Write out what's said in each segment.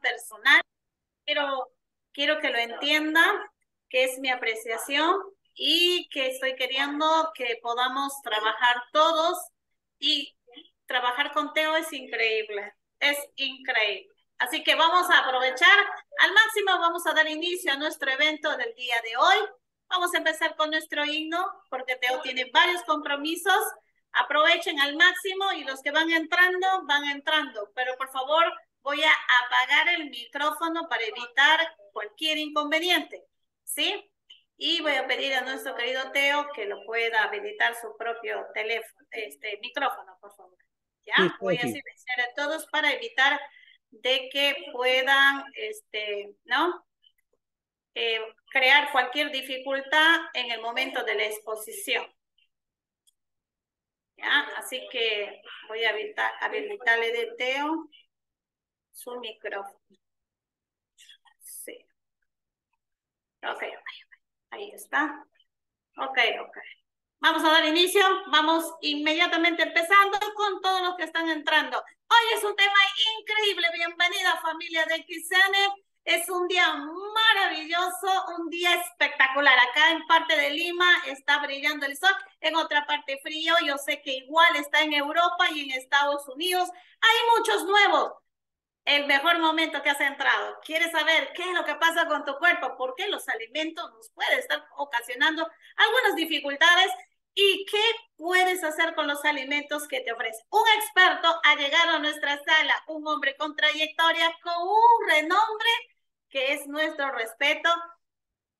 personal. pero quiero que lo entienda, que es mi apreciación y que estoy queriendo que podamos trabajar todos y trabajar con Teo es increíble, es increíble. Así que vamos a aprovechar al máximo, vamos a dar inicio a nuestro evento del día de hoy. Vamos a empezar con nuestro himno porque Teo tiene varios compromisos. Aprovechen al máximo y los que van entrando, van entrando, pero por favor voy a apagar el micrófono para evitar cualquier inconveniente, ¿sí? Y voy a pedir a nuestro querido Teo que lo pueda habilitar su propio teléfono, este micrófono, por favor. ¿Ya? voy a silenciar a todos para evitar de que puedan, este, ¿no? Eh, crear cualquier dificultad en el momento de la exposición. ¿Ya? Así que voy a habilitarle de Teo su micrófono. Sí. Ok, ok, ahí está. Ok, ok. Vamos a dar inicio, vamos inmediatamente empezando con todos los que están entrando. Hoy es un tema increíble, bienvenida familia de XN. Es un día maravilloso, un día espectacular. Acá en parte de Lima está brillando el sol, en otra parte frío. Yo sé que igual está en Europa y en Estados Unidos. Hay muchos nuevos, el mejor momento que has entrado. Quieres saber qué es lo que pasa con tu cuerpo, por qué los alimentos nos pueden estar ocasionando algunas dificultades y qué puedes hacer con los alimentos que te ofrece. Un experto ha llegado a nuestra sala, un hombre con trayectoria, con un renombre que es nuestro respeto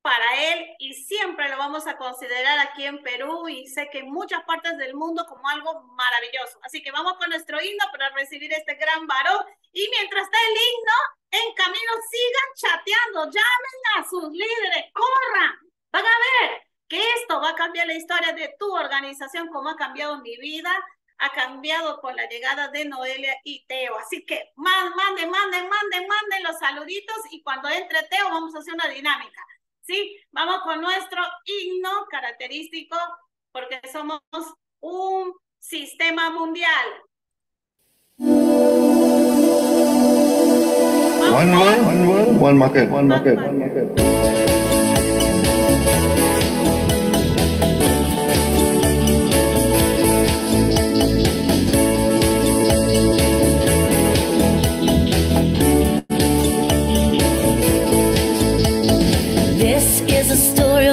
para él y siempre lo vamos a considerar aquí en Perú y sé que en muchas partes del mundo como algo maravilloso. Así que vamos con nuestro himno para recibir este gran varón y mientras está el himno, en camino sigan chateando, llamen a sus líderes, corran, van a ver que esto va a cambiar la historia de tu organización como ha cambiado mi vida, ha cambiado con la llegada de Noelia y Teo. Así que manden, manden, manden, manden los saluditos y cuando entre Teo vamos a hacer una dinámica. ¿sí? Vamos con nuestro himno característico porque somos un sistema mundial. One, one, one one market, one market.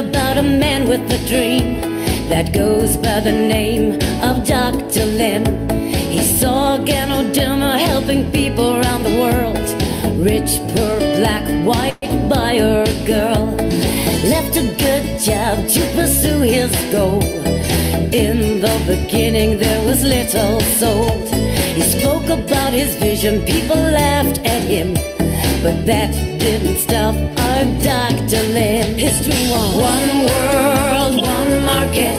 about a man with a dream that goes by the name of Dr. Lin. He saw ganoderma helping people around the world, rich, poor, black, white, buyer, girl. Left a good job to pursue his goal. In the beginning, there was little sold. He spoke about his vision, people laughed at him. But that didn't stop our Dr. Lynn. History one. One world, one market.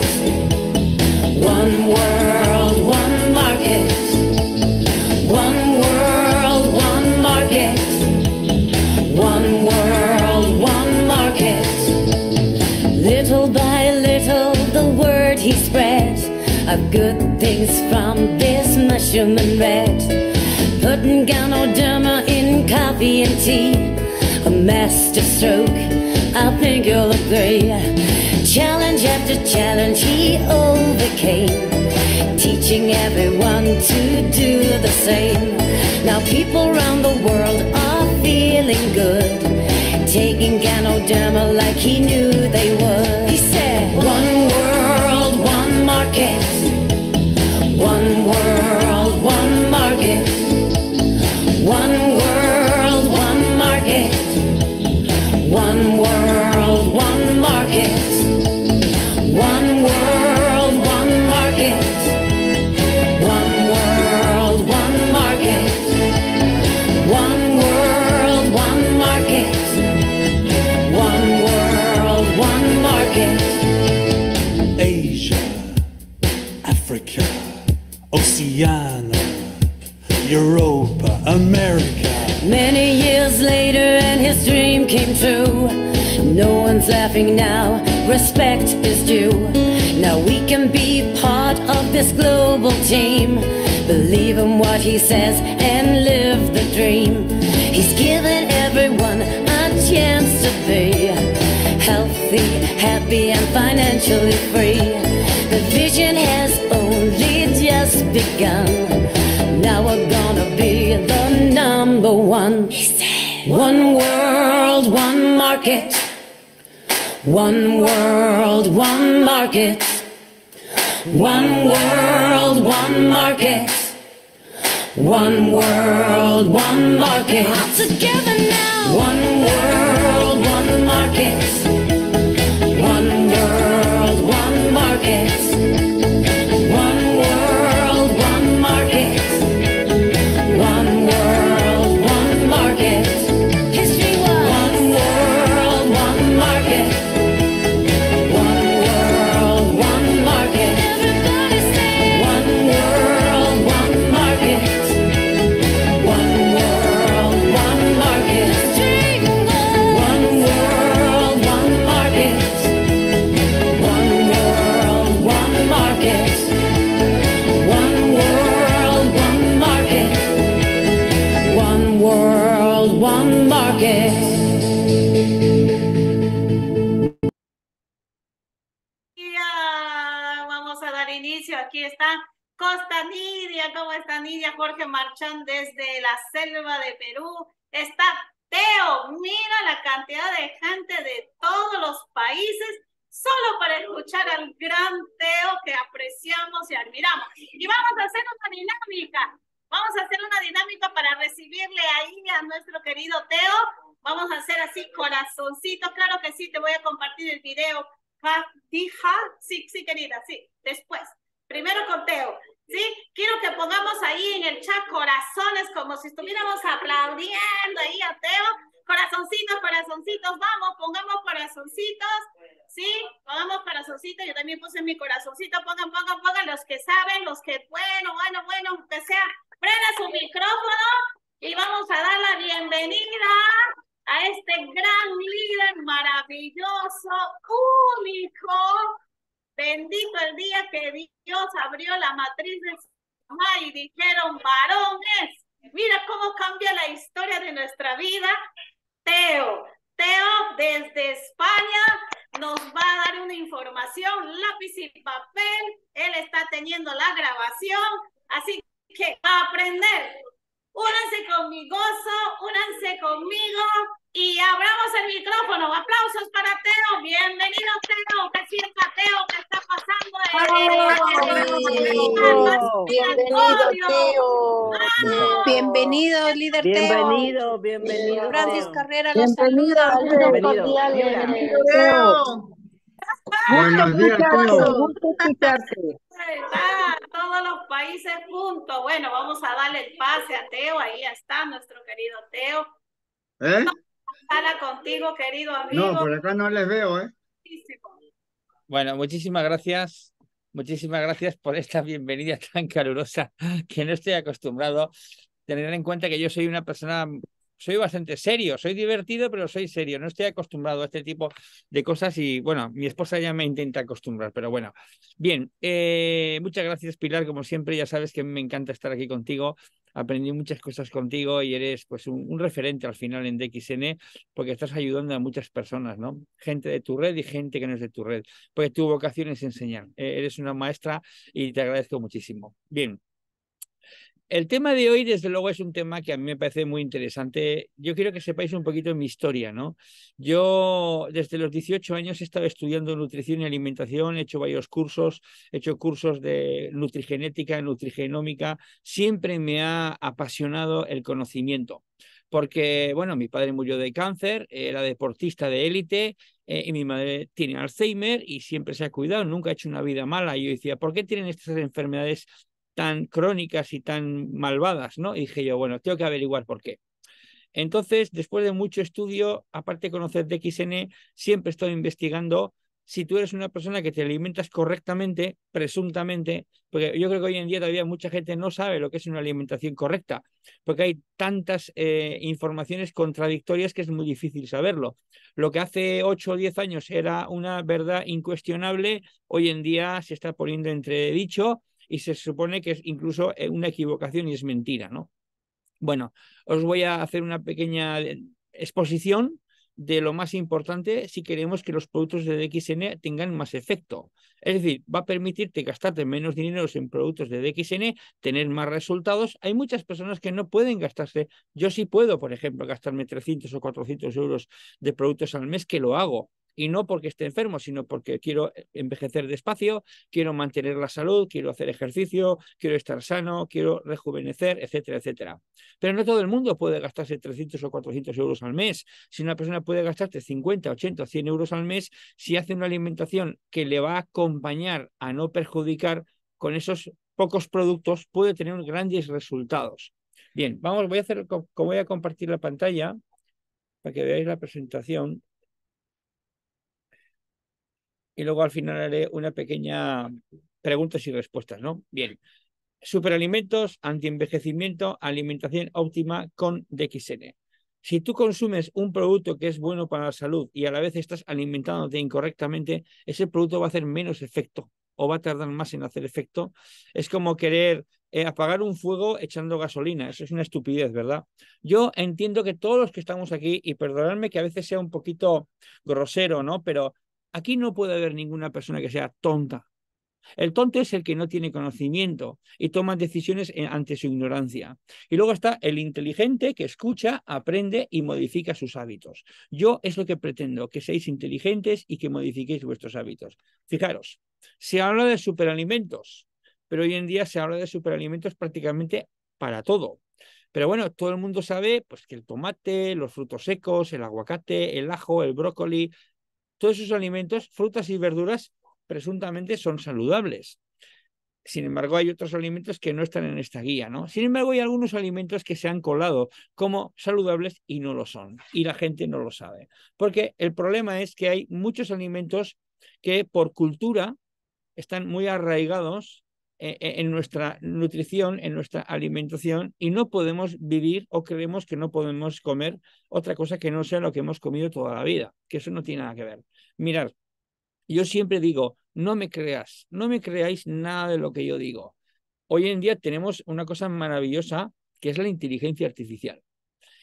One world, one market. One world, one market. One world, one market. Little by little, the word he spread of good things from this mushroom and red. Putting down or coffee and tea, a master stroke. I think you'll agree. Challenge after challenge he overcame, teaching everyone to do the same. Now people around the world are feeling good, taking Ganoderma like he knew they would. No one's laughing now, respect is due. Now we can be part of this global team. Believe in what he says and live the dream. He's given everyone a chance to be healthy, happy, and financially free. The vision has only just begun. Now we're gonna be the number one. One world, one market. One world, one market. One world, one market. One world, one market. All together now. One world, one market. está Costa Nidia, ¿cómo está Nidia? Jorge Marchán desde la selva de Perú. Está Teo, mira la cantidad de gente de todos los países solo para escuchar al gran Teo que apreciamos y admiramos. Y vamos a hacer una dinámica. Vamos a hacer una dinámica para recibirle ahí a nuestro querido Teo. Vamos a hacer así corazoncito, Claro que sí, te voy a compartir el video. Ah, dija, sí, sí, querida, sí, después. Primero Teo, ¿sí? Quiero que pongamos ahí en el chat corazones como si estuviéramos aplaudiendo ahí a Teo. Corazoncitos, corazoncitos, vamos, pongamos corazoncitos, ¿sí? Pongamos corazoncitos, yo también puse mi corazoncito, pongan, pongan, pongan, los que saben, los que, bueno, bueno, bueno, que sea, prenda su micrófono y vamos a dar la bienvenida a este gran líder maravilloso, único, Bendito el día que Dios abrió la matriz de mamá y dijeron, varones, mira cómo cambia la historia de nuestra vida. Teo, Teo desde España nos va a dar una información, lápiz y papel. Él está teniendo la grabación, así que a aprender. Únanse con mi únanse conmigo. Y abramos el micrófono. Aplausos para Teo. Bienvenido, Teo. ¿Qué sienta Teo? ¿Qué está pasando? eh, bienvenido, Teo. bienvenido, líder Teo. Bienvenido, bienvenido. Francis Carrera los saluda. Bienvenido, bienvenido, Teo. Todos los países juntos. Bueno, vamos a darle el pase a Teo. Ahí está nuestro querido Teo. ¿Eh? contigo, querido amigo. No, por acá no les veo, ¿eh? Bueno, muchísimas gracias. Muchísimas gracias por esta bienvenida tan calurosa que no estoy acostumbrado. Tener en cuenta que yo soy una persona soy bastante serio, soy divertido, pero soy serio. No estoy acostumbrado a este tipo de cosas y bueno, mi esposa ya me intenta acostumbrar, pero bueno. Bien, eh, muchas gracias Pilar, como siempre, ya sabes que me encanta estar aquí contigo aprendí muchas cosas contigo y eres pues un, referente al final en DXN porque estás ayudando a muchas personas, ¿no? Gente de tu red y gente que no es de tu red, porque tu vocación es enseñar. E, eres una maestra y te agradezco muchísimo. Bien, el tema de hoy, desde luego, es un tema que a mí me parece muy interesante. Yo quiero que sepáis un poquito mi historia, ¿no? Yo desde los 18 años he estado estudiando nutrición y alimentación, he hecho varios cursos, he hecho cursos de nutrigenética, nutrigenómica. Siempre me ha apasionado el conocimiento porque, bueno, mi padre murió de cáncer, era deportista de élite eh, y mi madre tiene Alzheimer y siempre se ha cuidado, nunca ha hecho una vida mala. Y yo decía, ¿por qué tienen estas enfermedades tan crónicas y tan malvadas, ¿no? Y dije yo, bueno, tengo que averiguar por qué. Entonces, después de mucho estudio, aparte de conocer DXN, siempre estoy investigando si tú eres una persona que te alimentas correctamente, presuntamente, porque yo creo que hoy en día todavía mucha gente no sabe lo que es una alimentación correcta, porque hay tantas eh, informaciones contradictorias que es muy difícil saberlo. Lo que hace 8 o 10 años era una verdad incuestionable, hoy en día se está poniendo entredicho y se supone que es incluso eh, una equivocación y es mentira, ¿no? Bueno, os voy a hacer una pequeña eh, exposición de lo más importante si queremos que los productos de DXN tengan más efecto. Es decir, va a permitirte gastarte menos dinero en productos de DXN, tener más resultados. Hay muchas personas que no pueden gastarse. Yo sí puedo, por ejemplo, gastarme 300 o 400 euros de productos al mes, que lo hago y no porque esté enfermo, sino porque quiero eh, envejecer despacio, quiero mantener la salud, quiero hacer ejercicio, quiero estar sano, quiero rejuvenecer, etcétera, etcétera. Pero no todo el mundo puede gastarse 300 o 400 euros al mes. Si una persona puede gastarse 50, 80 100 euros al mes, si hace una alimentación que le va a acompañar a no perjudicar con esos pocos productos, puede tener grandes resultados. Bien, vamos, voy a hacer, voy a compartir la pantalla para que veáis la presentación y luego al final haré una pequeña preguntas y respuestas, ¿no? Bien. Superalimentos, antienvejecimiento, alimentación óptima con DXN. Si tú consumes un producto que es bueno para la salud y a la vez estás alimentándote incorrectamente, ese producto va a hacer menos efecto o va a tardar más en hacer efecto. Es como querer eh, apagar un fuego echando gasolina. Eso es una estupidez, ¿verdad? Yo entiendo que todos los que estamos aquí, y perdonadme que a veces sea un poquito grosero, ¿no? Pero Aquí no puede haber ninguna persona que sea tonta. El tonto es el que no tiene conocimiento y toma decisiones ante su ignorancia. Y luego está el inteligente que escucha, aprende y modifica sus hábitos. Yo es lo que pretendo, que seáis inteligentes y que modifiquéis vuestros hábitos. Fijaros, se habla de superalimentos, pero hoy en día se habla de superalimentos prácticamente para todo. Pero bueno, todo el mundo sabe pues, que el tomate, los frutos secos, el aguacate, el ajo, el brócoli, todos esos alimentos, frutas y verduras, presuntamente son saludables. Sin embargo, hay otros alimentos que no están en esta guía, ¿no? Sin embargo, hay algunos alimentos que se han colado como saludables y no lo son, y la gente no lo sabe. Porque el problema es que hay muchos alimentos que por cultura están muy arraigados eh, eh, en nuestra nutrición, en nuestra alimentación y no podemos vivir o creemos que no podemos comer otra cosa que no sea lo que hemos comido toda la vida, que eso no tiene nada que ver. Mirad, yo siempre digo, no me creas, no me creáis nada de lo que yo digo. Hoy en día tenemos una cosa maravillosa que es la inteligencia artificial.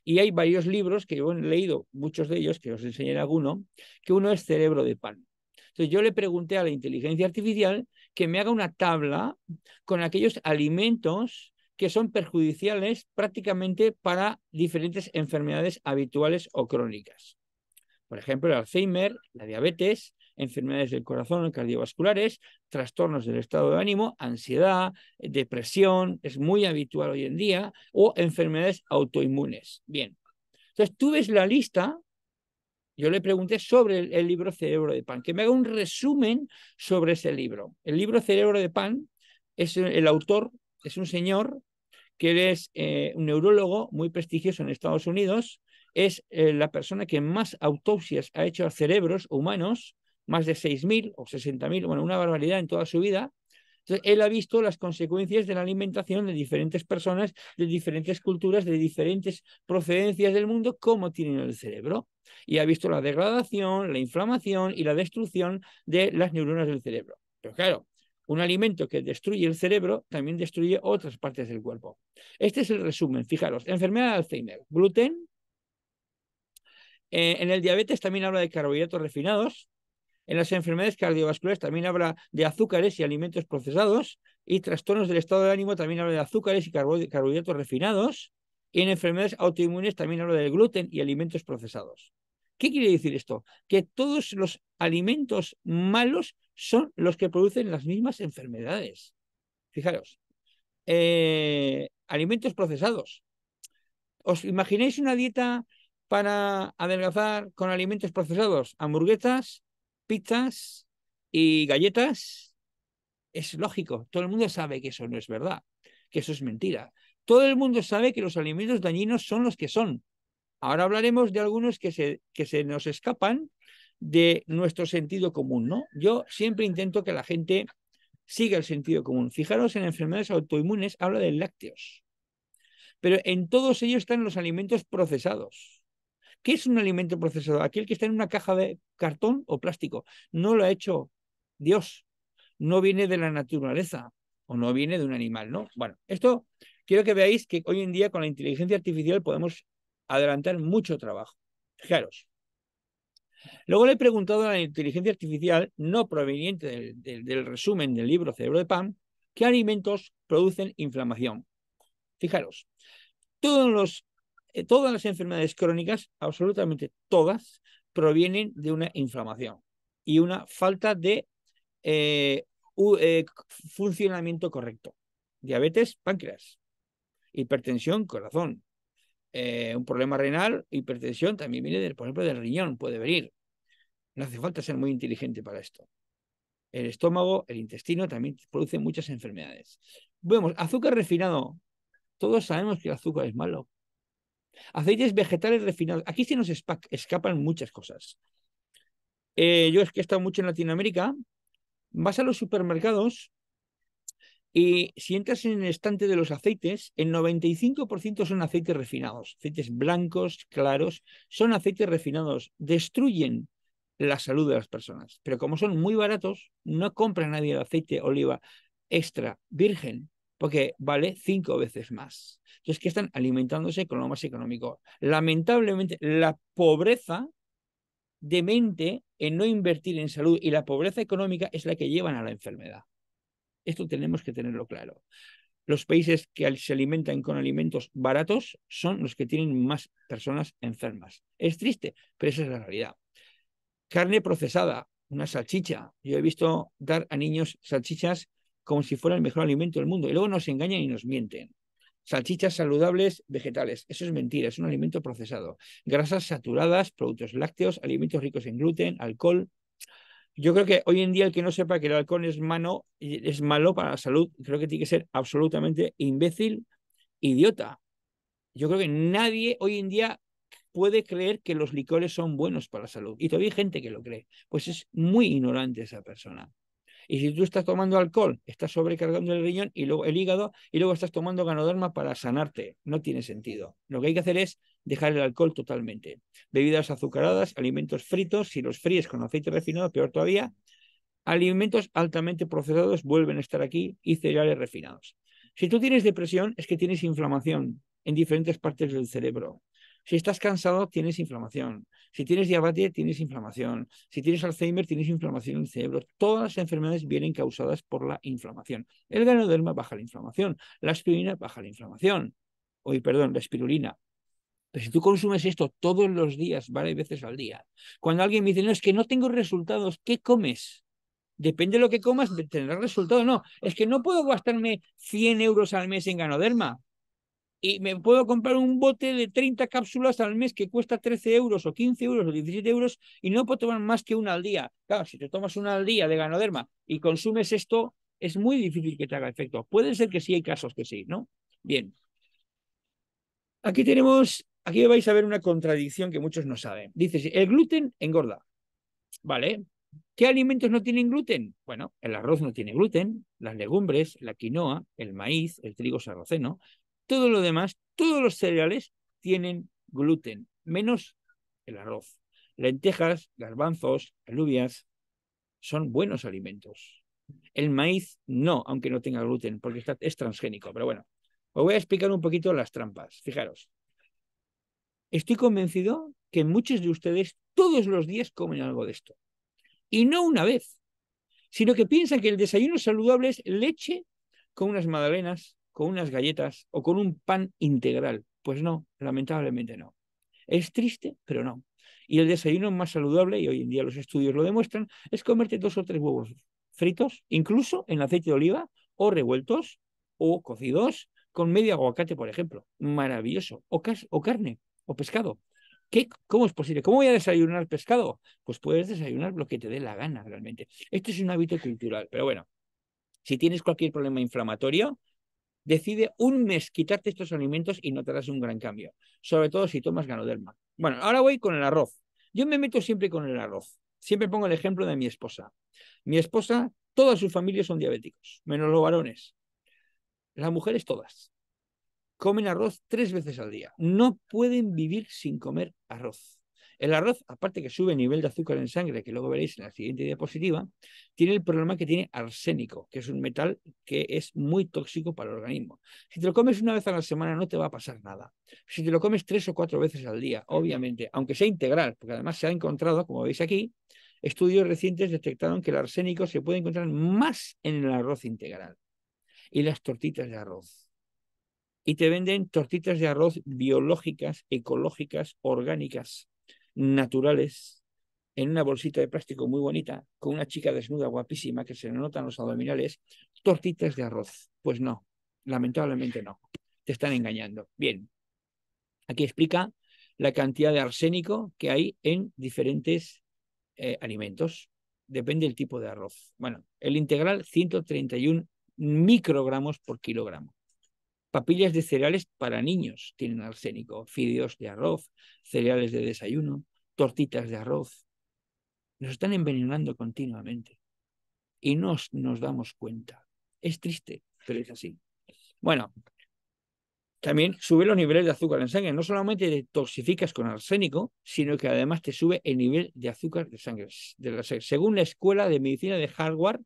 Y hay varios libros que yo he leído, muchos de ellos, que os enseñaré alguno, que uno es Cerebro de Pan. Entonces yo le pregunté a la inteligencia artificial que me haga una tabla con aquellos alimentos que son perjudiciales prácticamente para diferentes enfermedades habituales o crónicas. Por ejemplo, el Alzheimer, la diabetes, enfermedades del corazón, cardiovasculares, trastornos del estado de ánimo, ansiedad, depresión, es muy habitual hoy en día, o enfermedades autoinmunes. Bien, entonces tú ves la lista yo le pregunté sobre el, libro Cerebro de Pan, que me haga un resumen sobre ese libro. El libro Cerebro de Pan es el autor, es un señor que es eh, un neurólogo muy prestigioso en Estados Unidos, es eh, la persona que más autopsias ha hecho a cerebros humanos, más de 6.000 o 60.000, bueno, una barbaridad en toda su vida, entonces, él ha visto las consecuencias de la alimentación de diferentes personas, de diferentes culturas, de diferentes procedencias del mundo, cómo tienen el cerebro. Y ha visto la degradación, la inflamación y la destrucción de las neuronas del cerebro. Pero claro, un alimento que destruye el cerebro también destruye otras partes del cuerpo. Este es el resumen. Fijaros, enfermedad de Alzheimer, gluten. Eh, en el diabetes también habla de carbohidratos refinados, en las enfermedades cardiovasculares también habla de azúcares y alimentos procesados y trastornos del estado de ánimo también habla de azúcares y carbohidratos refinados. Y en enfermedades autoinmunes también habla del gluten y alimentos procesados. ¿Qué quiere decir esto? Que todos los alimentos malos son los que producen las mismas enfermedades. Fijaros, eh, alimentos procesados. ¿Os imagináis una dieta para adelgazar con alimentos procesados? Hamburguesas, pizzas y galletas, es lógico. Todo el mundo sabe que eso no es verdad, que eso es mentira. Todo el mundo sabe que los alimentos dañinos son los que son. Ahora hablaremos de algunos que se, que se nos escapan de nuestro sentido común, ¿no? Yo siempre intento que la gente siga el sentido común. Fijaros en enfermedades autoinmunes, habla de lácteos. Pero en todos ellos están los alimentos procesados ¿Qué es un alimento procesado? Aquel que está en una caja de cartón o plástico. No lo ha hecho Dios. No viene de la naturaleza o no viene de un animal, ¿no? Bueno, esto quiero que veáis que hoy en día con la inteligencia artificial podemos adelantar mucho trabajo. Fijaros. Luego le he preguntado a la inteligencia artificial, no proveniente del, del resumen del libro Cerebro de Pan, qué alimentos producen inflamación. Fijaros, todos los eh, todas las enfermedades crónicas, absolutamente todas, provienen de una inflamación y una falta de eh, eh, funcionamiento correcto. Diabetes, páncreas. Hipertensión, corazón. un problema renal, hipertensión, también viene, del, por ejemplo, del riñón, puede venir. No hace falta ser muy inteligente para esto. El estómago, el intestino también produce muchas enfermedades. Vemos, azúcar refinado. Todos sabemos que el azúcar es malo, Aceites vegetales refinados. Aquí se nos escapan muchas cosas. Eh, yo es que he estado mucho en Latinoamérica. Vas a los supermercados y si entras en el estante de los aceites, el 95% son aceites refinados, aceites blancos, claros, son aceites refinados, destruyen la salud de las personas. Pero como son muy baratos, no compra nadie el aceite oliva extra virgen porque vale cinco veces más. Entonces, que están alimentándose con lo más económico. Lamentablemente, la pobreza de mente en no invertir en salud y la pobreza económica es la que llevan a la enfermedad. Esto tenemos que tenerlo claro. Los países que se alimentan con alimentos baratos son los que tienen más personas enfermas. Es triste, pero esa es la realidad. Carne procesada, una salchicha. Yo he visto dar a niños salchichas como si fuera el mejor alimento del mundo. Y luego nos engañan y nos mienten. Salchichas saludables vegetales. Eso es mentira, es un alimento procesado. Grasas saturadas, productos lácteos, alimentos ricos en gluten, alcohol. Yo creo que hoy en día el que no sepa que el alcohol es, malo, es malo para la salud, creo que tiene que ser absolutamente imbécil, idiota. Yo creo que nadie hoy en día puede creer que los licores son buenos para la salud. Y todavía hay gente que lo cree. Pues es muy ignorante esa persona. Y si tú estás tomando alcohol, estás sobrecargando el riñón y luego el hígado y luego estás tomando ganoderma para sanarte. No tiene sentido. Lo que hay que hacer es dejar el alcohol totalmente. Bebidas azucaradas, alimentos fritos, si los fríes con aceite refinado, peor todavía. Alimentos altamente procesados vuelven a estar aquí y cereales refinados. Si tú tienes depresión, es que tienes inflamación en diferentes partes del cerebro. Si estás cansado, tienes inflamación. Si tienes diabetes, tienes inflamación. Si tienes Alzheimer, tienes inflamación en el cerebro. Todas las enfermedades vienen causadas por la inflamación. El ganoderma baja la inflamación. La aspirina baja la inflamación. Oye, perdón, la espirulina. Pero si tú consumes esto todos los días, varias veces al día, cuando alguien me dice, no, es que no tengo resultados, ¿qué comes? Depende de lo que comas, tendrás resultados. No, es que no puedo gastarme 100 euros al mes en ganoderma y me puedo comprar un bote de 30 cápsulas al mes que cuesta 13 euros o 15 euros o 17 euros y no puedo tomar más que una al día. Claro, si te tomas una al día de ganoderma y consumes esto, es muy difícil que te haga efecto. Puede ser que sí, hay casos que sí, ¿no? Bien. Aquí tenemos, aquí vais a ver una contradicción que muchos no saben. Dice, el gluten engorda. ¿Vale? ¿Qué alimentos no tienen gluten? Bueno, el arroz no tiene gluten, las legumbres, la quinoa, el maíz, el trigo sarraceno, todo lo demás, todos los cereales tienen gluten, menos el arroz. Lentejas, garbanzos, alubias son buenos alimentos. El maíz no, aunque no tenga gluten, porque es transgénico. Pero bueno, os voy a explicar un poquito las trampas. Fijaros, estoy convencido que muchos de ustedes todos los días comen algo de esto. Y no una vez, sino que piensan que el desayuno saludable es leche con unas magdalenas, con unas galletas o con un pan integral. Pues no, lamentablemente no. Es triste, pero no. Y el desayuno más saludable, y hoy en día los estudios lo demuestran, es comerte dos o tres huevos fritos, incluso en aceite de oliva, o revueltos, o cocidos, con medio aguacate, por ejemplo. Maravilloso. O, o carne, o pescado. ¿Qué? ¿Cómo es posible? ¿Cómo voy a desayunar pescado? Pues puedes desayunar lo que te dé la gana realmente. Esto es un hábito cultural, pero bueno, si tienes cualquier problema inflamatorio, decide un mes quitarte estos alimentos y notarás un gran cambio, sobre todo si tomas ganoderma. Bueno, ahora voy con el arroz. Yo me meto siempre con el arroz. Siempre pongo el ejemplo de mi esposa. Mi esposa, todas sus familias son diabéticos, menos los varones. Las mujeres todas. Comen arroz tres veces al día. No pueden vivir sin comer arroz. El arroz, aparte que sube el nivel de azúcar en sangre, que luego veréis en la siguiente diapositiva, tiene el problema que tiene arsénico, que es un metal que es muy tóxico para el organismo. Si te lo comes una vez a la semana no te va a pasar nada. Si te lo comes tres o cuatro veces al día, obviamente, aunque sea integral, porque además se ha encontrado, como veis aquí, estudios recientes detectaron que el arsénico se puede encontrar más en el arroz integral y las tortitas de arroz y te venden tortitas de arroz biológicas, ecológicas, orgánicas, naturales en una bolsita de plástico muy bonita, con una chica desnuda guapísima que se le notan los abdominales, tortitas de arroz. Pues no, lamentablemente no. Te están engañando. Bien, aquí explica la cantidad de arsénico que hay en diferentes eh, alimentos. Depende del tipo de arroz. Bueno, el integral 131 microgramos por kilogramo. Papillas de cereales para niños tienen arsénico, fideos de arroz, cereales de desayuno, tortitas de arroz. Nos están envenenando continuamente y no nos damos cuenta. Es triste, pero es así. Bueno, también sube los niveles de azúcar en sangre. No solamente te toxificas con arsénico, sino que además te sube el nivel de azúcar de sangre. según la Escuela de Medicina de Harvard,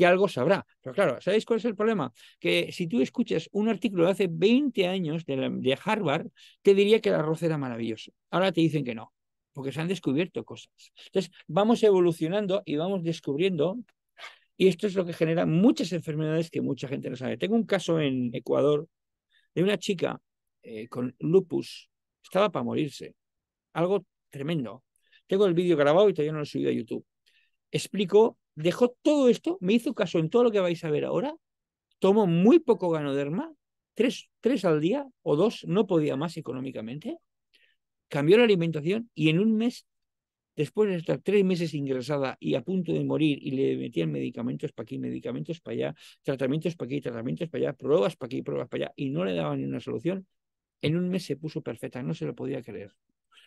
que algo sabrá. Pero claro, ¿sabéis cuál es el problema? Que si tú escuchas un artículo de hace 20 años de, Harvard, te diría que el arroz era maravilloso. Ahora te dicen que no, porque se han descubierto cosas. Entonces, vamos evolucionando y vamos descubriendo y esto es lo que genera muchas enfermedades que mucha gente no sabe. Tengo un caso en Ecuador de una chica eh, con lupus. Estaba para morirse. Algo tremendo. Tengo el vídeo grabado y todavía no lo he subido a YouTube. Explico dejó todo esto, me hizo caso en todo lo que vais a ver ahora, tomó muy poco ganoderma, tres, tres al día o dos, no podía más económicamente, cambió la alimentación y en un mes, después de estar tres meses ingresada y a punto de morir y le metían medicamentos para aquí, medicamentos para allá, tratamientos para aquí, tratamientos para allá, pruebas para aquí, pruebas para allá y no le daban ni una solución, en un mes se puso perfecta, no se lo podía creer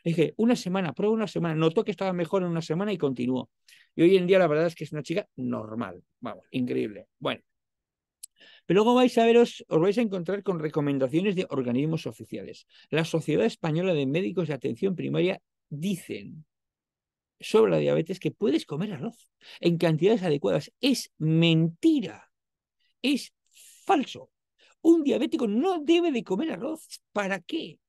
dije, una semana, prueba una semana, notó que estaba mejor en una semana y continuó. Y hoy en día la verdad es que es una chica normal, vamos, increíble. Bueno, pero luego vais a veros, os vais a encontrar con recomendaciones de organismos oficiales. La Sociedad Española de Médicos de Atención Primaria dicen sobre la diabetes que puedes comer arroz en cantidades adecuadas. Es mentira. Es falso. Un diabético no debe de comer arroz. ¿Para qué?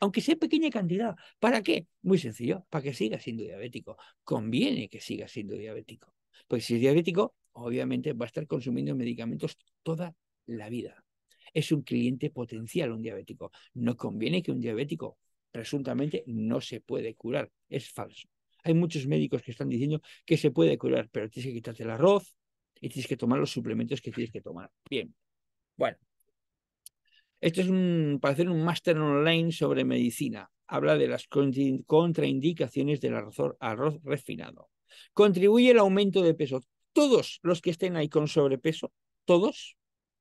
aunque sea pequeña cantidad. ¿Para qué? Muy sencillo, para que siga siendo diabético. Conviene que siga siendo diabético. Porque si es diabético, obviamente va a estar consumiendo medicamentos toda la vida. Es un cliente potencial un diabético. No conviene que un diabético presuntamente no se puede curar. Es falso. Hay muchos médicos que están diciendo que se puede curar, pero tienes que quitarte el arroz y tienes que tomar los suplementos que tienes que tomar. Bien. Bueno, esto es para hacer un máster online sobre medicina. Habla de las contraindicaciones del arroz, refinado. Contribuye el aumento de peso. Todos los que estén ahí con sobrepeso, todos,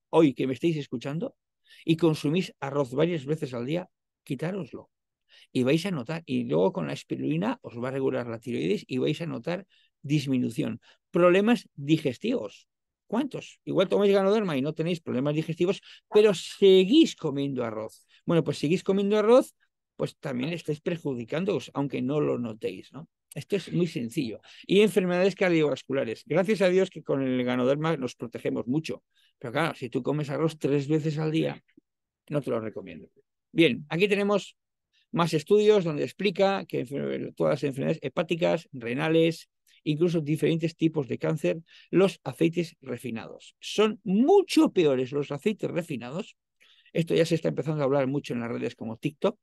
hoy que me estáis escuchando, y consumís arroz varias veces al día, quitároslo. Y vais a notar, y luego con la espirulina os va a regular la tiroides y vais a notar disminución. Problemas digestivos, ¿Cuántos? Igual tomáis ganoderma y no tenéis problemas digestivos, pero seguís comiendo arroz. Bueno, pues seguís comiendo arroz, pues también estáis perjudicándoos, aunque no lo notéis, ¿no? Esto es muy sencillo. Y enfermedades cardiovasculares. Gracias a Dios que con el ganoderma nos protegemos mucho. Pero claro, si tú comes arroz tres veces al día, no te lo recomiendo. Bien, aquí tenemos más estudios donde explica que todas las enfermedades hepáticas, renales, incluso diferentes tipos de cáncer, los aceites refinados. Son mucho peores los aceites refinados. Esto ya se está empezando a hablar mucho en las redes como TikTok.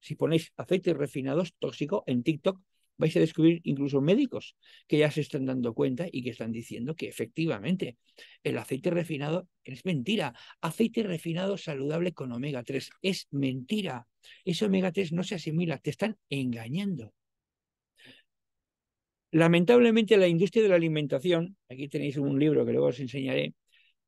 Si ponéis aceites refinados tóxico en TikTok, vais a descubrir incluso médicos que ya se están dando cuenta y que están diciendo que efectivamente el aceite refinado es mentira. Aceite refinado saludable con omega 3 es mentira. Ese omega 3 no se asimila, te están engañando. Lamentablemente la industria de la alimentación, aquí tenéis un libro que luego os enseñaré,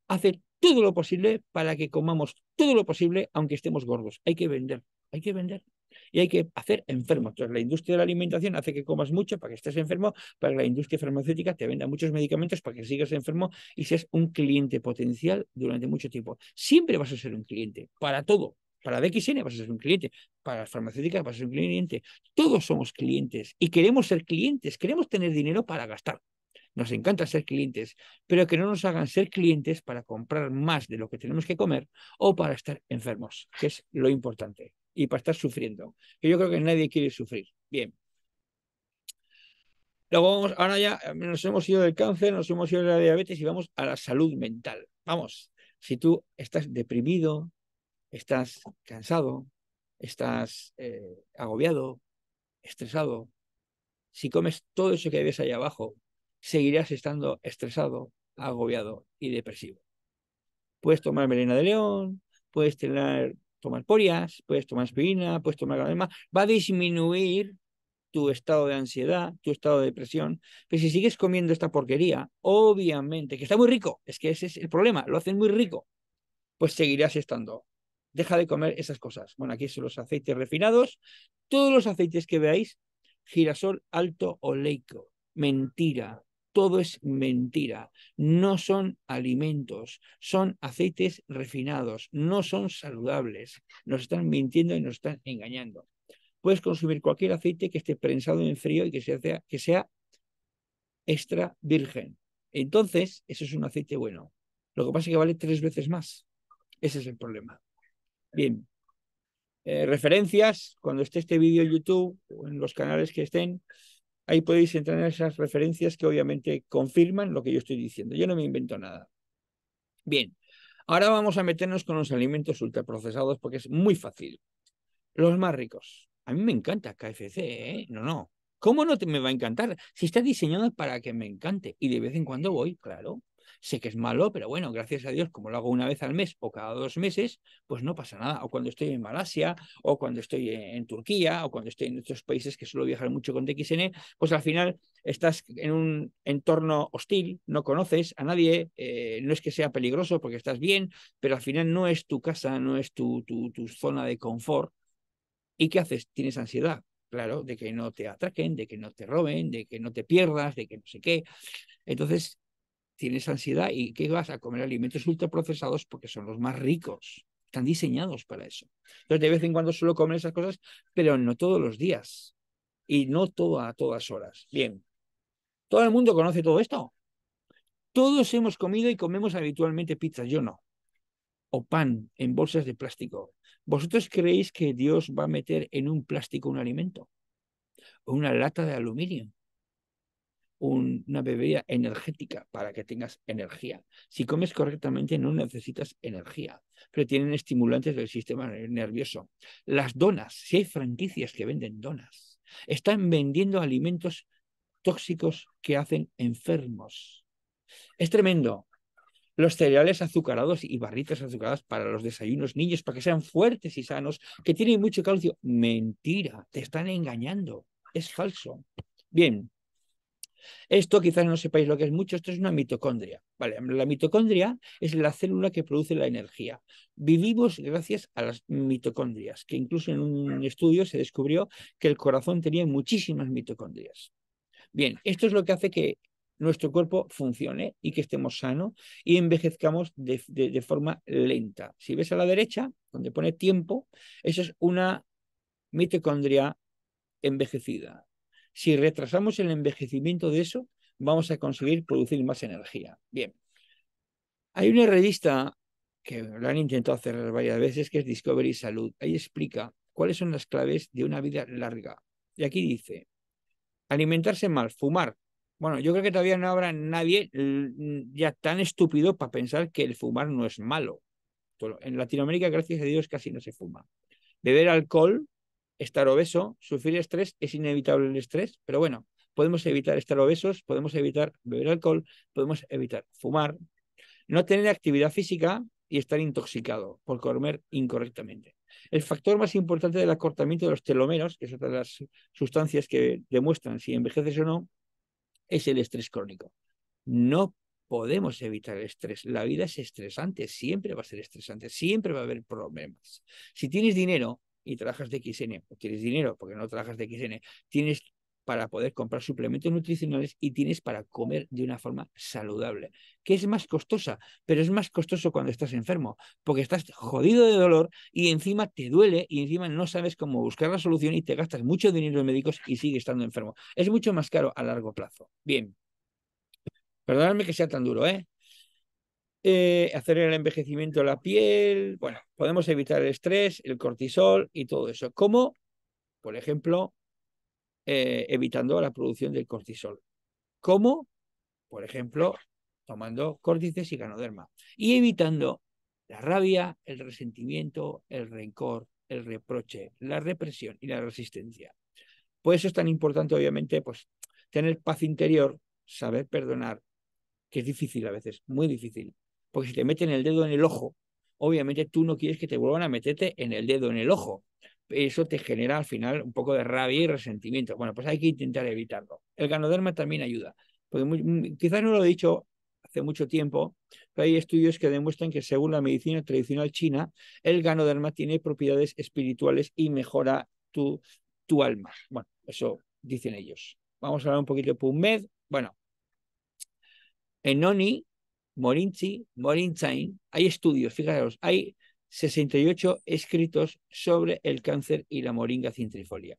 hace todo lo posible para que comamos todo lo posible aunque estemos gordos. Hay que vender, hay que vender y hay que hacer enfermo. Entonces, la industria de la alimentación hace que comas mucho para que estés enfermo, para que la industria farmacéutica te venda muchos medicamentos para que sigas enfermo y seas un cliente potencial durante mucho tiempo. Siempre vas a ser un cliente para todo, para BXN vas a ser un cliente, para las farmacéuticas vas a ser un cliente. Todos somos clientes y queremos ser clientes, queremos tener dinero para gastar. Nos encanta ser clientes, pero que no nos hagan ser clientes para comprar más de lo que tenemos que comer o para estar enfermos, que es lo importante, y para estar sufriendo, que yo creo que nadie quiere sufrir. Bien. Luego vamos, ahora ya eh, nos hemos ido del cáncer, nos hemos ido de la diabetes y vamos a la salud mental. Vamos, si tú estás deprimido, estás cansado, estás eh, agobiado, estresado. Si comes todo eso que ves ahí abajo, seguirás estando estresado, agobiado y depresivo. Puedes tomar melena de león, puedes tener, tomar porias, puedes tomar espina, puedes tomar Va a disminuir tu estado de ansiedad, tu estado de depresión. Pero si sigues comiendo esta porquería, obviamente, que está muy rico, es que ese es el problema, lo hacen muy rico, pues seguirás estando deja de comer esas cosas. Bueno, aquí son los aceites refinados, todos los aceites que veáis, girasol alto oleico, mentira, todo es mentira. No son alimentos, son aceites refinados, no son saludables. Nos están mintiendo y nos están engañando. Puedes consumir cualquier aceite que esté prensado en frío y que sea, que sea extra virgen. Entonces, eso es un aceite bueno. Lo que pasa es que vale tres veces más. Ese es el problema. Bien. Eh, referencias, cuando esté este vídeo en YouTube o en los canales que estén, ahí podéis entrar en esas referencias que obviamente confirman lo que yo estoy diciendo. Yo no me invento nada. Bien, ahora vamos a meternos con los alimentos ultraprocesados porque es muy fácil. Los más ricos. A mí me encanta KFC, ¿eh? No, no. ¿Cómo no te, me va a encantar? Si está diseñado para que me encante y de vez en cuando voy, claro. Sé que es malo, pero bueno, gracias a Dios, como lo hago una vez al mes o cada dos meses, pues no pasa nada. O cuando estoy en Malasia, o cuando estoy e-, en, Turquía, o cuando estoy en otros países que suelo viajar mucho con TXN, pues al final estás en un entorno hostil, no conoces a nadie, eh, no es que sea peligroso porque estás bien, pero al final no es tu casa, no es tu, tu, tu zona de confort. ¿Y qué haces? Tienes ansiedad, claro, de que no te atraquen, de que no te roben, de que no te pierdas, de que no sé qué. Entonces, tienes ansiedad y ¿qué vas a comer? Alimentos ultraprocesados porque son los más ricos, están diseñados para eso. Entonces, de vez en cuando solo comer esas cosas, pero no todos los días y no todo a todas horas. Bien, ¿todo el mundo conoce todo esto? Todos hemos comido y comemos habitualmente pizza, yo no. O pan en bolsas de plástico. ¿Vosotros creéis que Dios va a meter en un plástico un alimento? ¿O una lata de aluminio? una bebida energética para que tengas energía. Si comes correctamente no necesitas energía, pero tienen estimulantes del sistema nervioso. Las donas, si hay franquicias que venden donas, están vendiendo alimentos tóxicos que hacen enfermos. Es tremendo. Los cereales azucarados y barritas azucaradas para los desayunos, niños, para que sean fuertes y sanos, que tienen mucho calcio. Mentira, te están engañando. Es falso. Bien, esto quizás no sepáis lo que es mucho, esto es una mitocondria. la mitocondria es la célula que produce la energía. Vivimos gracias a las mitocondrias, que incluso en un estudio se descubrió que el corazón tenía muchísimas mitocondrias. Bien, esto es lo que hace que nuestro cuerpo funcione y que estemos sano y envejezcamos de, de forma lenta. Si ves a la derecha, donde pone tiempo, eso es una mitocondria envejecida si retrasamos el envejecimiento de eso, vamos a conseguir producir más energía. Bien. Hay una revista que la han intentado hacer varias veces, que es Discovery Salud. Ahí explica cuáles son las claves de una vida larga. Y aquí dice, alimentarse mal, fumar. Bueno, yo creo que todavía no habrá nadie mm, ya tan estúpido para pensar que el fumar no es malo. En Latinoamérica, gracias a Dios, casi no se fuma. Beber alcohol, estar obeso, sufrir estrés, es inevitable el estrés, pero bueno, podemos evitar estar obesos, podemos evitar beber alcohol, podemos evitar fumar, no tener actividad física y estar intoxicado por comer incorrectamente. El factor más importante del acortamiento de los telómeros, que es otra las sustancias que demuestran si envejeces o no, es el estrés crónico. No podemos evitar el estrés. La vida es estresante, siempre va a ser estresante, siempre va a haber problemas. Si tienes dinero, y trabajas de XN, pues tienes dinero porque no trabajas de XN, tienes para poder comprar suplementos nutricionales y tienes para comer de una forma saludable, que es más costosa, pero es más costoso cuando estás enfermo, porque estás jodido de dolor y encima te duele y encima no sabes cómo buscar la solución y te gastas mucho dinero en médicos y sigues estando enfermo. Es mucho más caro a largo plazo. Bien. Perdonadme que sea tan duro, ¿eh? Eh, hacer el envejecimiento de la piel, bueno, podemos evitar el estrés, el cortisol y todo eso. ¿Cómo? por ejemplo, eh, evitando la producción del cortisol. ¿Cómo? por ejemplo, tomando córtices y ganoderma. Y evitando la rabia, el resentimiento, el rencor, el reproche, la represión y la resistencia. Por eso es tan importante, obviamente, pues, tener paz interior, saber perdonar, que es difícil a veces, muy difícil, porque si te meten el dedo en el ojo, obviamente tú no quieres que te vuelvan a meterte en el dedo en el ojo. Eso te genera al final un poco de rabia y resentimiento. Bueno, pues hay que intentar evitarlo. El ganoderma también ayuda, porque quizás no lo he dicho hace mucho tiempo, pero hay estudios que demuestran que según la medicina tradicional china, el ganoderma tiene propiedades espirituales y mejora tu, tu alma. Bueno, eso dicen ellos. Vamos a hablar un poquito de PubMed. Bueno, en Oni Morinchi, Morinzain, hay estudios, fijaros, hay 68 escritos sobre el cáncer y la moringa cintrifolia.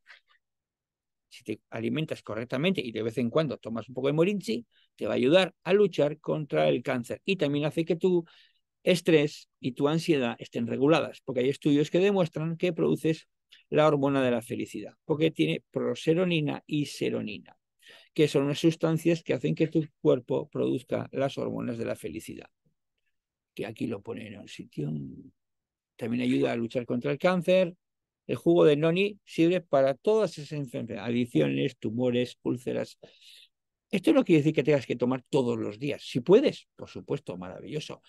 Si te alimentas correctamente y de vez en cuando tomas un poco de morinchi, te va a ayudar a luchar contra el cáncer y también hace que tu estrés y tu ansiedad estén reguladas, porque hay estudios que demuestran que produces la hormona de la felicidad, porque tiene proseronina y seronina que son unas sustancias que hacen que tu cuerpo produzca las hormonas de la felicidad. Que aquí lo ponen en un sitio. Mm, también ayuda a luchar contra el cáncer. El jugo de noni sirve para todas esas enfermedades, adicciones, tumores, úlceras. Esto no quiere decir que tengas que tomar todos los días. Si puedes, por supuesto, maravilloso.